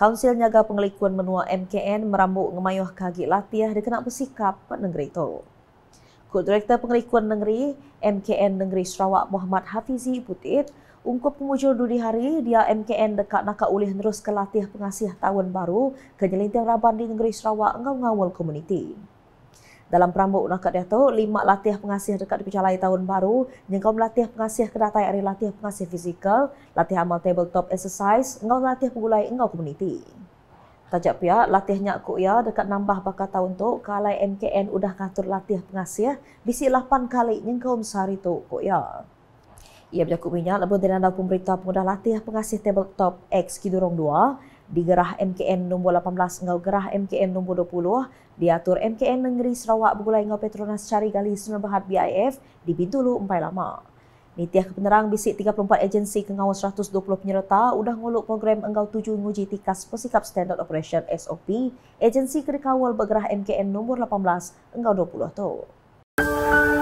Kaunsil Nyaga Pengelikuan Menua MKN merambuk ngemayuh kagik latihah dikenak bersikap negeri itu. Kut Direktur Pengelikuan Negeri MKN Negeri Sarawak Muhammad Hafizi Putit ungkap pemujur dudi hari dia MKN dekat nak ulih terus ke latih pengasih tahun baru ke nyelintir raban di Negeri Sarawak ngawal komuniti dalam perambut nak dia tu lima latihan pengasih dekat di pecalai tahun baru yang kau melatih pengasih kedatai ada latihan pengasih fizikal latih amal tabletop exercise engkau melatih pengulai engkau komuniti tajak pihak latihnya aku ya dekat nambah bakal tahun tu kalai MKN udah katur latih pengasih bisi 8 kali yang kau sehari tu aku ya ia berjakup minyak lebih dari anda pemberita pengudah latihan pengasih tabletop X Kidurong di gerah MKN No. 18 ngau gerah MKN No. 20 diatur MKN Negeri Sarawak begulai ngau Petronas cari gali Sungai Bahat BIF di Bintulu Empai Lama. Nitiah kebenaran bisik 34 agensi kengau 120 penyerta udah nguluk program engau tujuh nguji tikas pesikap standard operation SOP agensi kerikawal bergerah MKN nomor 18 engau 20 tu.